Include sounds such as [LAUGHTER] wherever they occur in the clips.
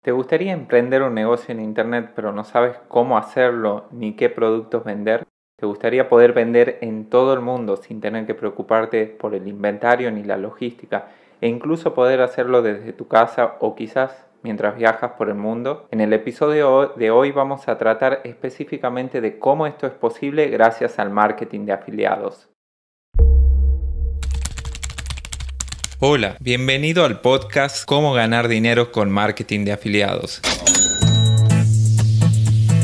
¿Te gustaría emprender un negocio en Internet pero no sabes cómo hacerlo ni qué productos vender? ¿Te gustaría poder vender en todo el mundo sin tener que preocuparte por el inventario ni la logística? E incluso poder hacerlo desde tu casa o quizás mientras viajas por el mundo. En el episodio de hoy vamos a tratar específicamente de cómo esto es posible gracias al marketing de afiliados. Hola, bienvenido al podcast Cómo ganar dinero con marketing de afiliados.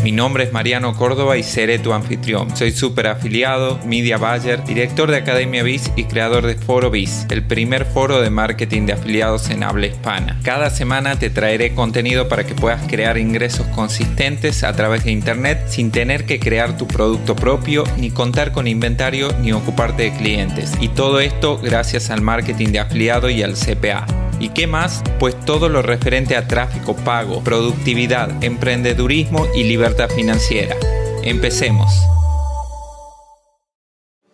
Mi nombre es Mariano Córdoba y seré tu anfitrión. Soy super afiliado, Media Buyer, director de Academia Biz y creador de Foro Biz, el primer foro de marketing de afiliados en habla hispana. Cada semana te traeré contenido para que puedas crear ingresos consistentes a través de internet sin tener que crear tu producto propio, ni contar con inventario, ni ocuparte de clientes. Y todo esto gracias al marketing de afiliado y al CPA. ¿Y qué más? Pues todo lo referente a tráfico pago, productividad, emprendedurismo y libertad financiera. Empecemos.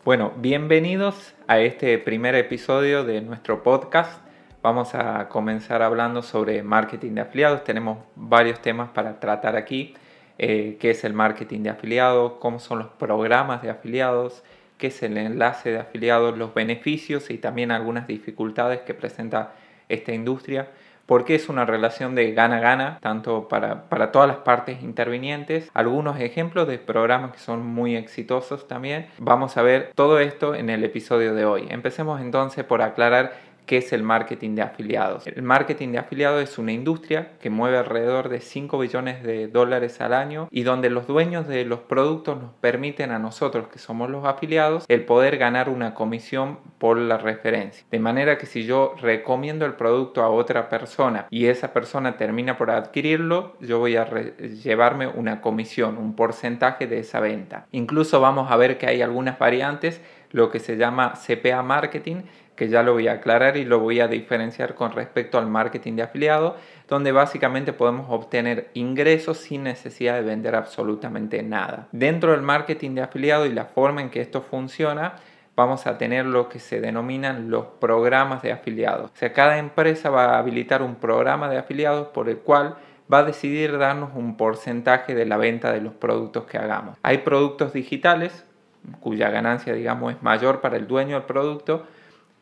Bueno, bienvenidos a este primer episodio de nuestro podcast. Vamos a comenzar hablando sobre marketing de afiliados. Tenemos varios temas para tratar aquí. Eh, qué es el marketing de afiliados, cómo son los programas de afiliados, qué es el enlace de afiliados, los beneficios y también algunas dificultades que presenta esta industria porque es una relación de gana-gana, tanto para, para, todas las partes intervinientes. Algunos ejemplos de programas que son muy exitosos también. Vamos a ver todo esto en el episodio de hoy. Empecemos entonces por aclarar ¿Qué es el marketing de afiliados? El marketing de afiliados es una industria que mueve alrededor de 5 billones de dólares al año y donde los dueños de los productos nos permiten a nosotros, que somos los afiliados, el poder ganar una comisión por la referencia. De manera que si yo recomiendo el producto a otra persona y esa persona termina por adquirirlo, yo voy a llevarme una comisión, un porcentaje de esa venta. Incluso vamos a ver que hay algunas variantes lo que se llama CPA Marketing, que ya lo voy a aclarar y lo voy a diferenciar con respecto al marketing de afiliado, donde básicamente podemos obtener ingresos sin necesidad de vender absolutamente nada. Dentro del marketing de afiliado y la forma en que esto funciona, vamos a tener lo que se denominan los programas de afiliados. O sea, cada empresa va a habilitar un programa de afiliados por el cual va a decidir darnos un porcentaje de la venta de los productos que hagamos. Hay productos digitales cuya ganancia, digamos, es mayor para el dueño del producto,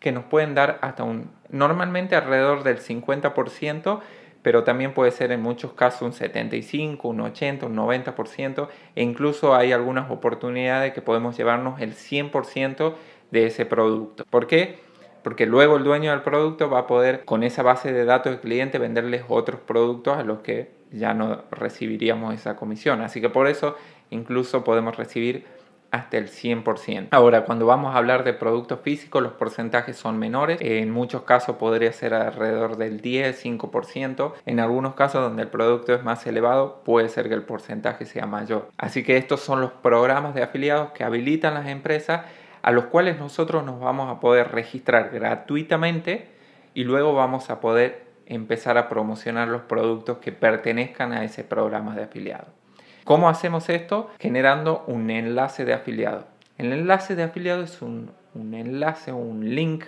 que nos pueden dar hasta un, normalmente alrededor del 50%, pero también puede ser en muchos casos un 75, un 80, un 90%, e incluso hay algunas oportunidades que podemos llevarnos el 100% de ese producto. ¿Por qué? Porque luego el dueño del producto va a poder, con esa base de datos del cliente, venderles otros productos a los que ya no recibiríamos esa comisión. Así que por eso incluso podemos recibir hasta el 100%. Ahora, cuando vamos a hablar de productos físicos, los porcentajes son menores. En muchos casos podría ser alrededor del 10, 5%. En algunos casos donde el producto es más elevado, puede ser que el porcentaje sea mayor. Así que estos son los programas de afiliados que habilitan las empresas a los cuales nosotros nos vamos a poder registrar gratuitamente y luego vamos a poder empezar a promocionar los productos que pertenezcan a ese programa de afiliados. ¿Cómo hacemos esto? Generando un enlace de afiliado. El enlace de afiliado es un, un enlace un link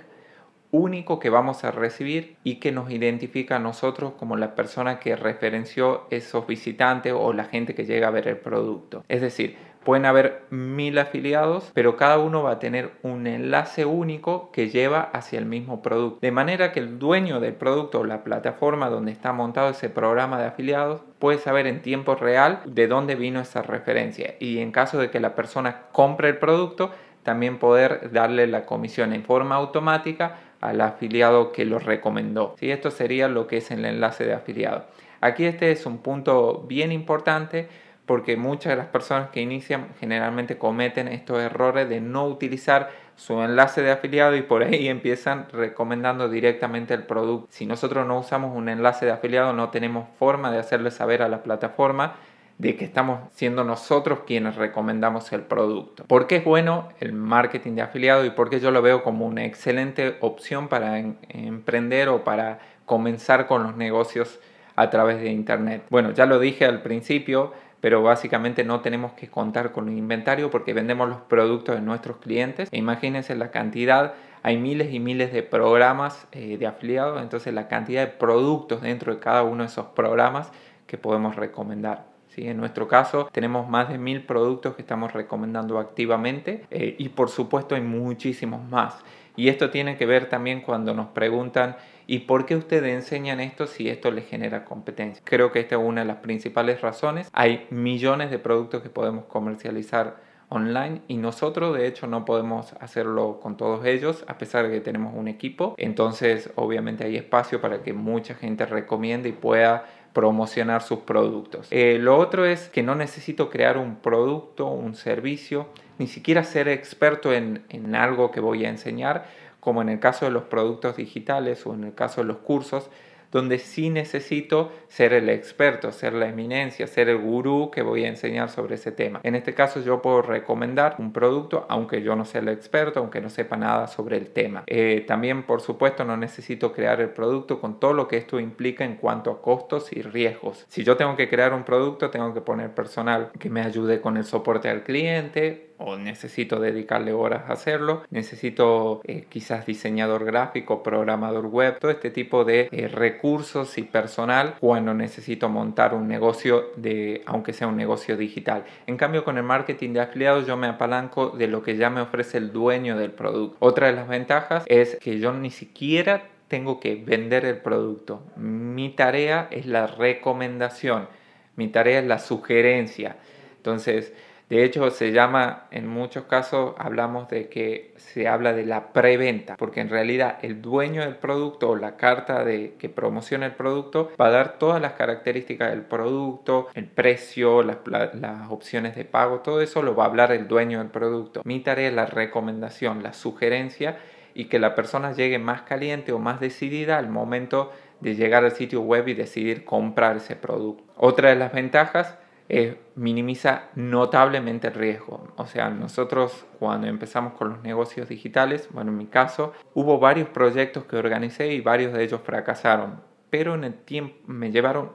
único que vamos a recibir y que nos identifica a nosotros como la persona que referenció esos visitantes o la gente que llega a ver el producto. Es decir, Pueden haber mil afiliados, pero cada uno va a tener un enlace único que lleva hacia el mismo producto. De manera que el dueño del producto o la plataforma donde está montado ese programa de afiliados puede saber en tiempo real de dónde vino esa referencia. Y en caso de que la persona compre el producto, también poder darle la comisión en forma automática al afiliado que lo recomendó. ¿Sí? Esto sería lo que es el enlace de afiliado. Aquí este es un punto bien importante porque muchas de las personas que inician generalmente cometen estos errores de no utilizar su enlace de afiliado y por ahí [LAUGHS] empiezan recomendando directamente el producto. Si nosotros no usamos un enlace de afiliado no tenemos forma de hacerle saber a la plataforma de que estamos siendo nosotros quienes recomendamos el producto. ¿Por qué es bueno el marketing de afiliado y por qué yo lo veo como una excelente opción para em, emprender o para comenzar con los negocios a través de Internet? Bueno, ya lo dije al principio, pero básicamente no tenemos que contar con un inventario porque vendemos los productos de nuestros clientes. E imagínense la cantidad, hay miles y miles de programas eh, de afiliados, entonces la cantidad de productos dentro de cada uno de esos programas que podemos recomendar. ¿sí? En nuestro caso tenemos más de mil productos que estamos recomendando activamente eh, y por supuesto hay muchísimos más. Y esto tiene que ver también cuando nos preguntan ¿Y por qué ustedes enseñan esto si esto les genera competencia? Creo que esta es una de las principales razones. Hay millones de productos que podemos comercializar online y nosotros de hecho no podemos hacerlo con todos ellos a pesar de que tenemos un equipo entonces obviamente hay espacio para que mucha gente recomiende y pueda promocionar sus productos eh, lo otro es que no necesito crear un producto un servicio ni siquiera ser experto en, en algo que voy a enseñar como en el caso de los productos digitales o en el caso de los cursos, donde sí necesito ser el experto, ser la eminencia, ser el gurú que voy a enseñar sobre ese tema. En este caso yo puedo recomendar un producto aunque yo no sea el experto, aunque no sepa nada sobre el tema. Eh, también por supuesto no necesito crear el producto con todo lo que esto implica en cuanto a costos y riesgos. Si yo tengo que crear un producto tengo que poner personal que me ayude con el soporte al cliente, o necesito dedicarle horas a hacerlo, necesito eh, quizás diseñador gráfico, programador web, todo este tipo de eh, recursos y personal cuando necesito montar un negocio de, aunque sea un negocio digital. En cambio, con el marketing de afiliados yo me apalanco de lo que ya me ofrece el dueño del producto. Otra de las ventajas es que yo ni siquiera tengo que vender el producto. Mi tarea es la recomendación, mi tarea es la sugerencia. Entonces, de hecho, se llama, en muchos casos hablamos de que se habla de la preventa, porque en realidad el dueño del producto o la carta de que promociona el producto va a dar todas las características del producto, el precio, las, las opciones de pago, todo eso lo va a hablar el dueño del producto. Mi tarea es la recomendación, la sugerencia y que la persona llegue más caliente o más decidida al momento de llegar al sitio web y decidir comprar ese producto. Otra de las ventajas eh, minimiza notablemente el riesgo. O sea, nosotros cuando empezamos con los negocios digitales, bueno, en mi caso, hubo varios proyectos que organicé y varios de ellos fracasaron, pero en el tiempo me llevaron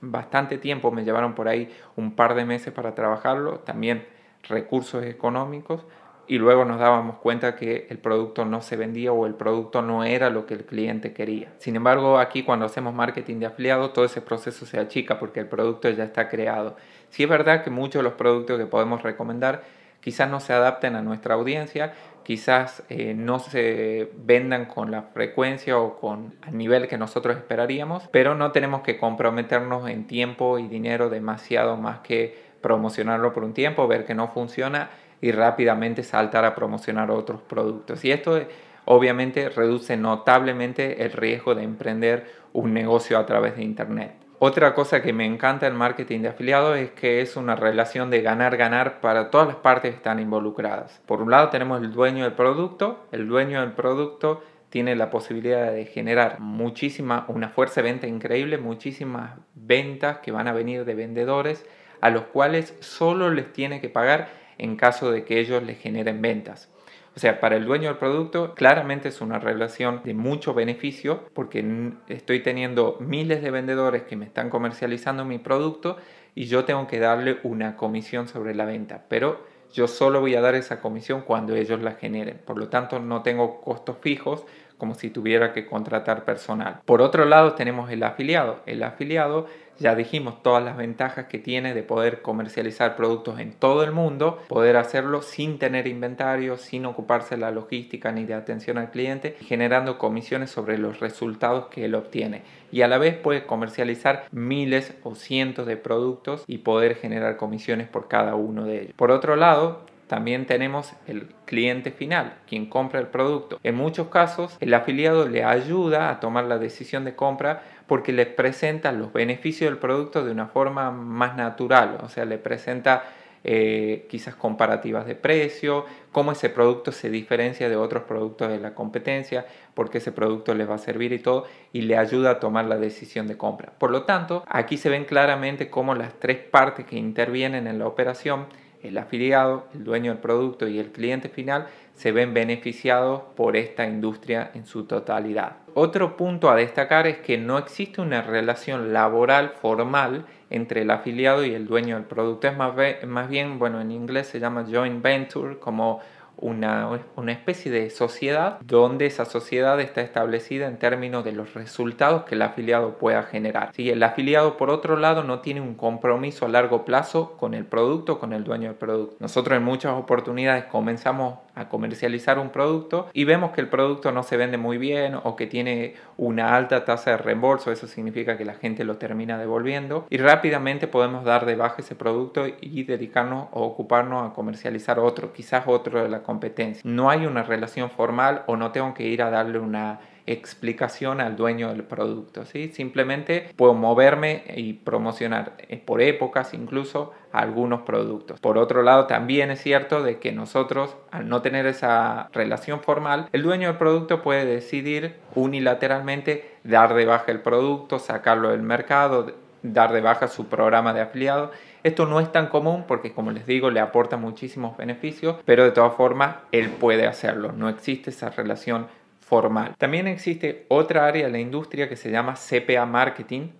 bastante tiempo, me llevaron por ahí un par de meses para trabajarlo, también recursos económicos, y luego nos dábamos cuenta que el producto no se vendía o el producto no era lo que el cliente quería. Sin embargo, aquí cuando hacemos marketing de afiliado, todo ese proceso se achica porque el producto ya está creado. Si sí es verdad que muchos de los productos que podemos recomendar quizás no se adapten a nuestra audiencia, quizás eh, no se vendan con la frecuencia o con el nivel que nosotros esperaríamos, pero no tenemos que comprometernos en tiempo y dinero demasiado más que promocionarlo por un tiempo, ver que no funciona y rápidamente saltar a promocionar otros productos. Y esto obviamente reduce notablemente el riesgo de emprender un negocio a través de Internet. Otra cosa que me encanta del marketing de afiliados es que es una relación de ganar-ganar para todas las partes que están involucradas. Por un lado tenemos el dueño del producto, el dueño del producto tiene la posibilidad de generar muchísima, una fuerza de venta increíble, muchísimas ventas que van a venir de vendedores a los cuales solo les tiene que pagar en caso de que ellos les generen ventas. O sea, para el dueño del producto claramente es una relación de mucho beneficio porque estoy teniendo miles de vendedores que me están comercializando mi producto y yo tengo que darle una comisión sobre la venta. Pero yo solo voy a dar esa comisión cuando ellos la generen. Por lo tanto, no tengo costos fijos, como si tuviera que contratar personal. Por otro lado tenemos el afiliado. El afiliado ya dijimos todas las ventajas que tiene de poder comercializar productos en todo el mundo, poder hacerlo sin tener inventario, sin ocuparse de la logística ni de atención al cliente, generando comisiones sobre los resultados que él obtiene. Y a la vez puede comercializar miles o cientos de productos y poder generar comisiones por cada uno de ellos. Por otro lado, también tenemos el cliente final, quien compra el producto. En muchos casos, el afiliado le ayuda a tomar la decisión de compra porque le presenta los beneficios del producto de una forma más natural, o sea, le presenta eh, quizás comparativas de precio, cómo ese producto se diferencia de otros productos de la competencia, por qué ese producto les va a servir y todo, y le ayuda a tomar la decisión de compra. Por lo tanto, aquí se ven claramente cómo las tres partes que intervienen en la operación el afiliado, el dueño del producto y el cliente final se ven beneficiados por esta industria en su totalidad. Otro punto a destacar es que no existe una relación laboral formal entre el afiliado y el dueño del producto. Es más, más bien, bueno, en inglés se llama joint venture, como una, una, especie de sociedad donde esa sociedad está establecida en términos de los resultados que el afiliado pueda generar. Si ¿Sí? El afiliado, por otro lado, no tiene un compromiso a largo plazo con el producto, con el dueño del producto. Nosotros en muchas oportunidades comenzamos a comercializar un producto y vemos que el producto no se vende muy bien o que tiene una alta tasa de reembolso, eso significa que la gente lo termina devolviendo y rápidamente podemos dar de baja ese producto y dedicarnos o ocuparnos a comercializar otro, quizás otro de la competencia. No hay una relación formal o no tengo que ir a darle una explicación al dueño del producto. ¿sí? Simplemente puedo moverme y promocionar eh, por épocas incluso algunos productos. Por otro lado, también es cierto de que nosotros, al no tener esa relación formal, el dueño del producto puede decidir unilateralmente dar de baja el producto, sacarlo del mercado, dar de baja su programa de afiliado esto no es tan común porque, como les digo, le aporta muchísimos beneficios, pero de todas formas, él puede hacerlo. No existe esa relación formal. También existe otra área de la industria que se llama CPA Marketing.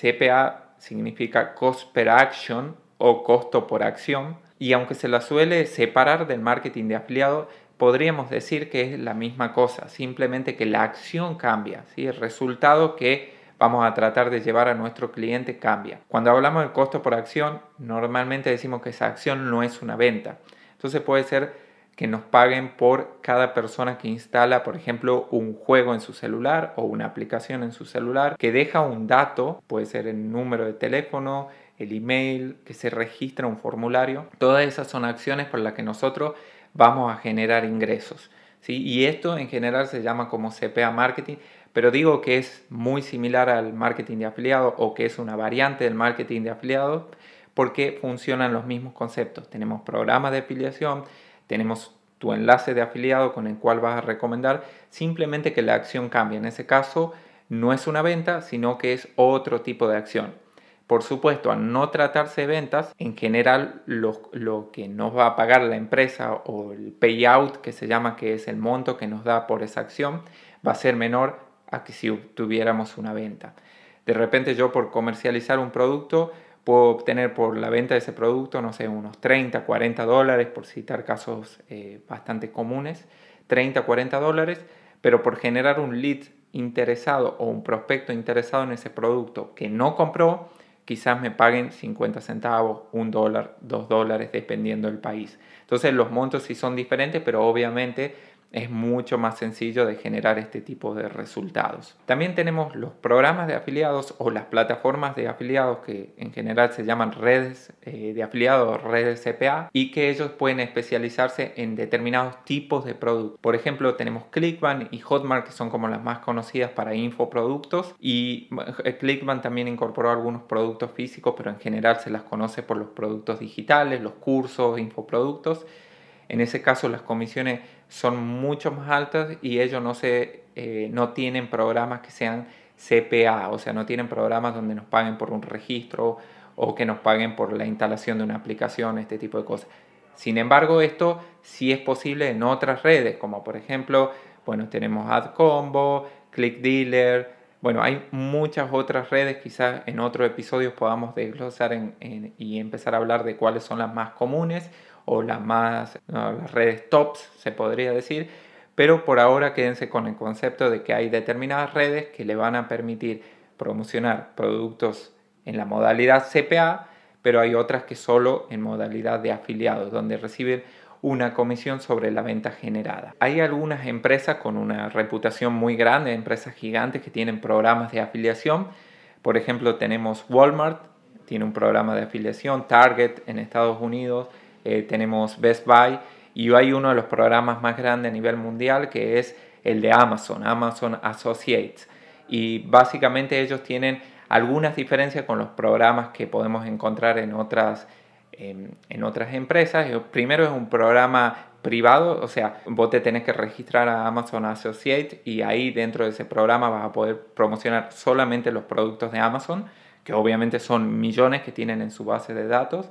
CPA significa Cost Per Action o costo por acción. Y aunque se la suele separar del marketing de afiliado, podríamos decir que es la misma cosa, simplemente que la acción cambia, ¿sí? el resultado que vamos a tratar de llevar a nuestro cliente cambia. Cuando hablamos del costo por acción, normalmente decimos que esa acción no es una venta. Entonces puede ser que nos paguen por cada persona que instala, por ejemplo, un juego en su celular o una aplicación en su celular, que deja un dato, puede ser el número de teléfono, el email, que se registra un formulario. Todas esas son acciones por las que nosotros vamos a generar ingresos. ¿sí? Y esto en general se llama como CPA marketing, pero digo que es muy similar al marketing de afiliado o que es una variante del marketing de afiliado porque funcionan los mismos conceptos. Tenemos programas de afiliación, tenemos tu enlace de afiliado con el cual vas a recomendar, simplemente que la acción cambia. En ese caso no es una venta, sino que es otro tipo de acción. Por supuesto, al no tratarse de ventas, en general lo, lo, que nos va a pagar la empresa o el payout que se llama, que es el monto que nos da por esa acción, va a ser menor que si tuviéramos una venta. De repente yo por comercializar un producto puedo obtener por la venta de ese producto, no sé, unos 30, 40 dólares, por citar casos eh, bastante comunes, 30, 40 dólares, pero por generar un lead interesado o un prospecto interesado en ese producto que no compró, quizás me paguen 50 centavos, 1 dólar, 2 dólares, dependiendo del país. Entonces los montos sí son diferentes, pero obviamente es mucho más sencillo de generar este tipo de resultados. También tenemos los programas de afiliados o las plataformas de afiliados que en general se llaman redes eh, de afiliados, redes CPA, y que ellos pueden especializarse en determinados tipos de productos. Por ejemplo, tenemos Clickbank y Hotmart, que son como las más conocidas para infoproductos, y eh, Clickbank también incorporó algunos productos físicos, pero en general se las conoce por los productos digitales, los cursos, infoproductos. En ese caso las comisiones son mucho más altas y ellos no, se, eh, no tienen programas que sean CPA, o sea, no tienen programas donde nos paguen por un registro o que nos paguen por la instalación de una aplicación, este tipo de cosas. Sin embargo, esto sí es posible en otras redes, como por ejemplo, bueno, tenemos AdCombo, ClickDealer, bueno, hay muchas otras redes, quizás en otro episodio podamos desglosar en, y empezar a hablar de cuáles son las más comunes o las más, las redes tops, se podría decir, pero por ahora quédense con el concepto de que hay determinadas redes que le van a permitir promocionar productos en la modalidad CPA, pero hay otras que solo en modalidad de afiliados, donde reciben una comisión sobre la venta generada. Hay algunas empresas con una reputación muy grande, empresas gigantes que tienen programas de afiliación. Por ejemplo, tenemos Walmart, tiene un programa de afiliación, Target en Estados Unidos, eh, tenemos Best Buy y hay uno de los programas más grandes a nivel mundial que es el de Amazon, Amazon Associates. Y básicamente ellos tienen algunas diferencias con los programas que podemos encontrar en otras, en otras empresas. Eh, primero es un programa privado, o sea, vos te tenés que registrar a Amazon Associates y ahí dentro de ese programa vas a poder promocionar solamente los productos de Amazon, que obviamente son millones que tienen en su base de datos.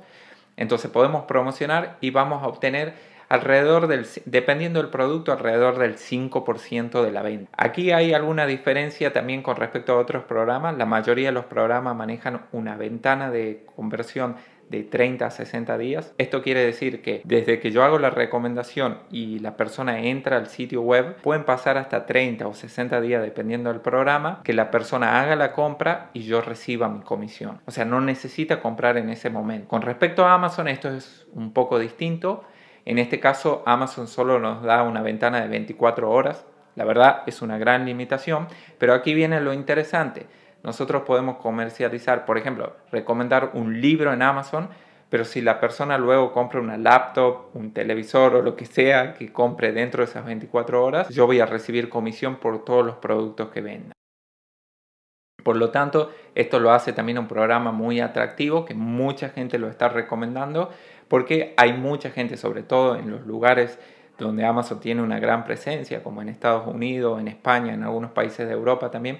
Entonces podemos promocionar y vamos a obtener alrededor del, dependiendo del producto, alrededor del 5% de la venta. Aquí hay alguna diferencia también con respecto a otros programas. La mayoría de los programas manejan una ventana de conversión de 30 a 60 días. Esto quiere decir que desde que yo hago la recomendación y la persona entra al sitio web, pueden pasar hasta 30 o 60 días, dependiendo del programa, que la persona haga la compra y yo reciba mi comisión. O sea, no necesita comprar en ese momento. Con respecto a Amazon, esto es un poco distinto. En este caso, Amazon solo nos da una ventana de 24 horas. La verdad es una gran limitación, pero aquí viene lo interesante nosotros podemos comercializar, por ejemplo, recomendar un libro en Amazon, pero si la persona luego compra una laptop, un televisor o lo que sea que compre dentro de esas 24 horas, yo voy a recibir comisión por todos los productos que venda. Por lo tanto, esto lo hace también un programa muy atractivo que mucha gente lo está recomendando porque hay mucha gente, sobre todo en los lugares donde Amazon tiene una gran presencia, como en Estados Unidos, en España, en algunos países de Europa también,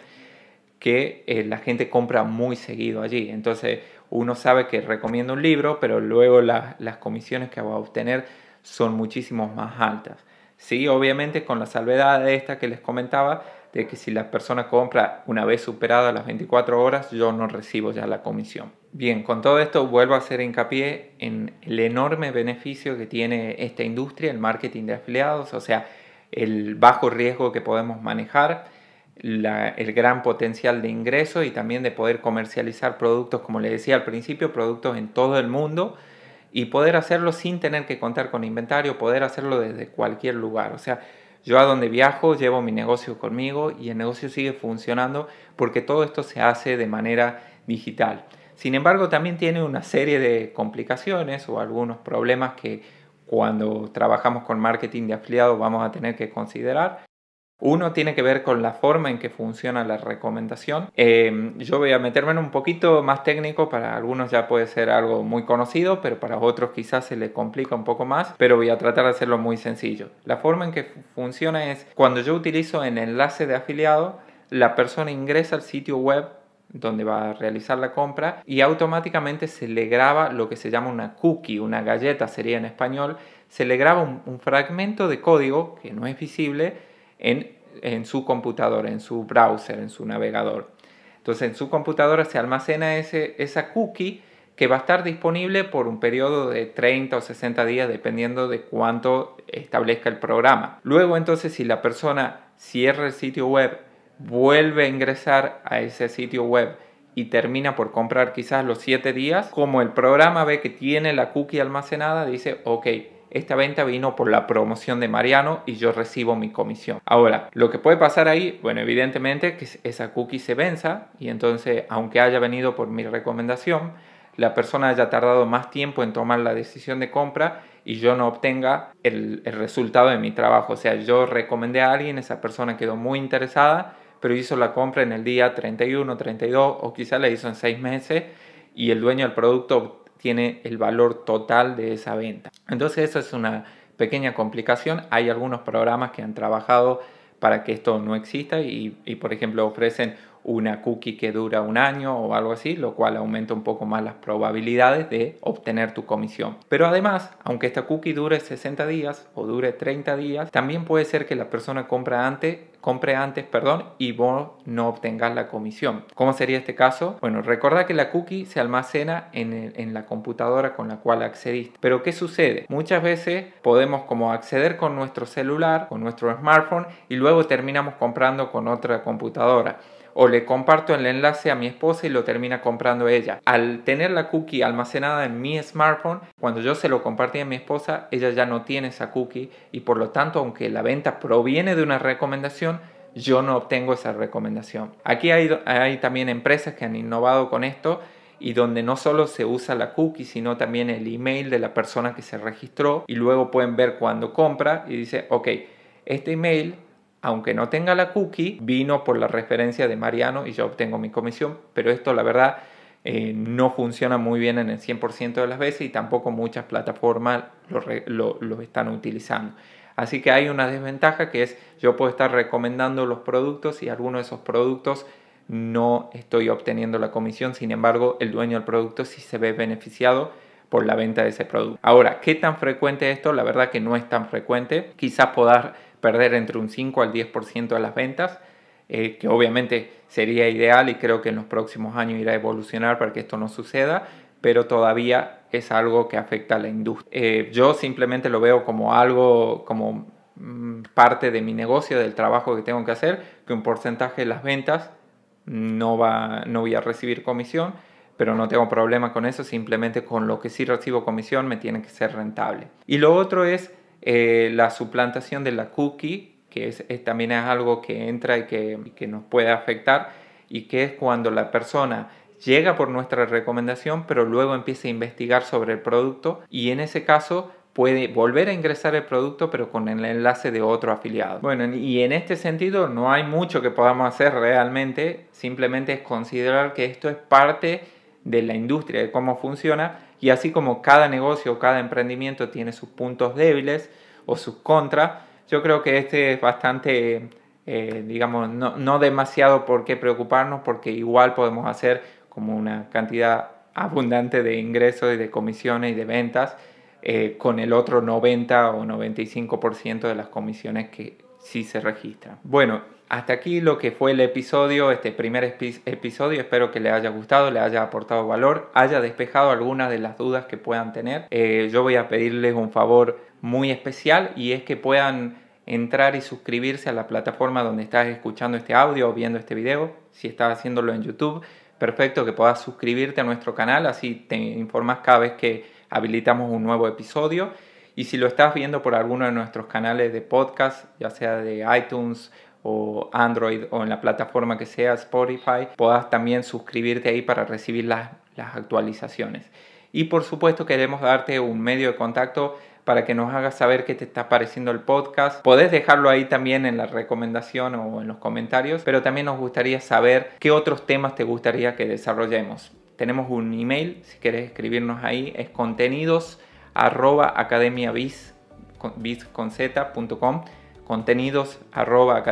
que eh, la gente compra muy seguido allí. Entonces uno sabe que recomienda un libro, pero luego las comisiones que va a obtener son muchísimo más altas. Sí, obviamente con la salvedad de esta que les comentaba, de que si la persona compra una vez superada las 24 horas, yo no recibo ya la comisión. Bien, con todo esto vuelvo a hacer hincapié en el enorme beneficio que tiene esta industria, el marketing de afiliados, o sea, el bajo riesgo que podemos manejar el gran potencial de ingreso y también de poder comercializar productos, como le decía al principio, productos en todo el mundo y poder hacerlo sin tener que contar con inventario, poder hacerlo desde cualquier lugar. O sea, yo a donde viajo llevo mi negocio conmigo y el negocio sigue funcionando porque todo esto se hace de manera digital. Sin embargo, también tiene una serie de complicaciones o algunos problemas que cuando trabajamos con marketing de afiliados vamos a tener que considerar. Uno tiene que ver con la forma en que funciona la recomendación. Em, yo voy a meterme en un poquito más técnico, para algunos ya puede ser algo muy conocido, pero para otros quizás se le complica un poco más, pero voy a tratar de hacerlo muy sencillo. La forma en que funciona es cuando yo utilizo en enlace de afiliado, la persona ingresa al sitio web donde va a realizar la compra y automáticamente se le graba lo que se llama una cookie, una galleta sería en español, se le graba un fragmento de código que no es visible, en, su computadora, en su browser, en su navegador. Entonces en su computadora se almacena ese, esa cookie que va a estar disponible por un periodo de 30 o 60 días dependiendo de cuánto establezca el programa. Luego entonces si la persona cierra el sitio web, vuelve a ingresar a ese sitio web y termina por comprar quizás los 7 días, como el programa ve que tiene la cookie almacenada, dice, ok, esta venta vino por la promoción de Mariano y yo recibo mi comisión. Ahora, lo que puede pasar ahí, bueno, evidentemente que esa cookie se venza y entonces, aunque haya venido por mi recomendación, la persona haya tardado más tiempo en tomar la decisión de compra y yo no obtenga el, resultado de mi trabajo. O sea, yo recomendé a alguien, esa persona quedó muy interesada, pero hizo la compra en el día 31, 32 o quizá la hizo en 6 meses y el dueño del producto tiene el valor total de esa venta. Entonces esa es una pequeña complicación. Hay algunos programas que han trabajado para que esto no exista y, y por ejemplo ofrecen una cookie que dura un año o algo así, lo cual aumenta un poco más las probabilidades de obtener tu comisión. Pero además, aunque esta cookie dure 60 días o dure 30 días, también puede ser que la persona compra antes compre antes, perdón, y vos no obtengas la comisión. ¿Cómo sería este caso? Bueno, recuerda que la cookie se almacena en, en, la computadora con la cual accediste. Pero ¿qué sucede? Muchas veces podemos como acceder con nuestro celular, con nuestro smartphone y luego terminamos comprando con otra computadora o le comparto el enlace a mi esposa y lo termina comprando ella. Al tener la cookie almacenada en mi smartphone, cuando yo se lo compartí a mi esposa, ella ya no tiene esa cookie y por lo tanto, aunque la venta proviene de una recomendación, yo no obtengo esa recomendación. Aquí hay, hay también empresas que han innovado con esto y donde no solo se usa la cookie, sino también el email de la persona que se registró y luego pueden ver cuando compra y dice, ok, este email aunque no tenga la cookie, vino por la referencia de Mariano y yo obtengo mi comisión, pero esto la verdad eh, no funciona muy bien en el 100% de las veces y tampoco muchas plataformas lo, están utilizando. Así que hay una desventaja que es yo puedo estar recomendando los productos y algunos de esos productos no estoy obteniendo la comisión, sin embargo el dueño del producto sí se ve beneficiado por la venta de ese producto. Ahora, ¿qué tan frecuente es esto? La verdad que no es tan frecuente. Quizás podás perder entre un 5 al 10% de las ventas, eh, que obviamente sería ideal y creo que en los próximos años irá a evolucionar para que esto no suceda, pero todavía es algo que afecta a la industria. Eh, yo simplemente lo veo como algo, como mm, parte de mi negocio, del trabajo que tengo que hacer, que un porcentaje de las ventas no, va, no voy a recibir comisión, pero no tengo problema con eso, simplemente con lo que sí recibo comisión me tiene que ser rentable. Y lo otro es eh, la suplantación de la cookie, que también es algo que entra y que, que nos puede afectar, y que es cuando la persona llega por nuestra recomendación, pero luego empieza a investigar sobre el producto y en ese caso puede volver a ingresar el producto pero con el enlace de otro afiliado. Bueno, y en este sentido no hay mucho que podamos hacer realmente, simplemente es considerar que esto es parte de la industria, de cómo funciona, y así como cada negocio o cada emprendimiento tiene sus puntos débiles o sus contras, yo creo que este es bastante, eh, digamos, no, demasiado por qué preocuparnos, porque igual podemos hacer como una cantidad abundante de ingresos y de comisiones y de ventas, eh, con el otro 90 o 95% de las comisiones que sí se registran. Bueno, hasta aquí lo que fue el episodio, este primer episodio. Espero que le haya gustado, le haya aportado valor, haya despejado algunas de las dudas que puedan tener. Eh, yo voy a pedirles un favor muy especial y es que puedan entrar y suscribirse a la plataforma donde estás escuchando este audio o viendo este video. Si estás haciéndolo en YouTube, perfecto que puedas suscribirte a nuestro canal, así te informas cada vez que habilitamos un nuevo episodio. Y si lo estás viendo por alguno de nuestros canales de podcast, ya sea de iTunes o Android o en la plataforma que sea Spotify, puedas también suscribirte ahí para recibir las, actualizaciones. Y por supuesto queremos darte un medio de contacto para que nos hagas saber qué te está pareciendo el podcast. Podés dejarlo ahí también en la recomendación o en los comentarios, pero también nos gustaría saber qué otros temas te gustaría que desarrollemos. Tenemos un email, si quieres escribirnos ahí, es contenidos arroba con contenidos arroba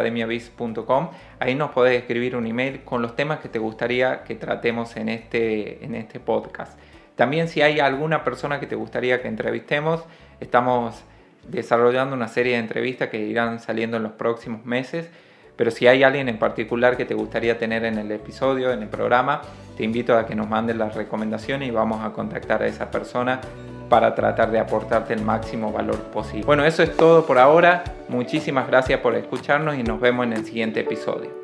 Ahí nos podés escribir un email con los temas que te gustaría que tratemos en este, en este podcast. También si hay alguna persona que te gustaría que entrevistemos, estamos desarrollando una serie de entrevistas que irán saliendo en los próximos meses. Pero si hay alguien en particular que te gustaría tener en el episodio, en el programa, te invito a que nos mandes las recomendaciones y vamos a contactar a esa persona para tratar de aportarte el máximo valor posible. Bueno, eso es todo por ahora. Muchísimas gracias por escucharnos y nos vemos en el siguiente episodio.